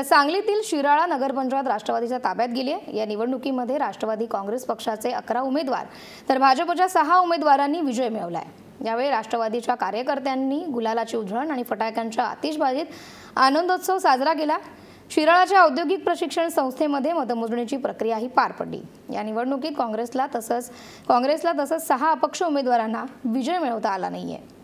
तर सांगलीतील शिराळा नगरपंचायत राष्ट्रवादीच्या ताब्यात गेली आहे या निवडणुकीमध्ये राष्ट्रवादी काँग्रेस पक्षाचे अकरा उमेदवार तर भाजपच्या सहा उमेदवारांनी विजय मिळवला आहे यावेळी राष्ट्रवादीच्या कार्यकर्त्यांनी गुलालाची उधळण आणि फटाक्यांच्या आतिषबाजीत आनंदोत्सव साजरा केला शिराळाच्या औद्योगिक प्रशिक्षण संस्थेमध्ये मतमोजणीची प्रक्रियाही पार पडली या निवडणुकीत काँग्रेसला तसंच काँग्रेसला तसंच सहा अपक्ष उमेदवारांना विजय मिळवता आला नाहीये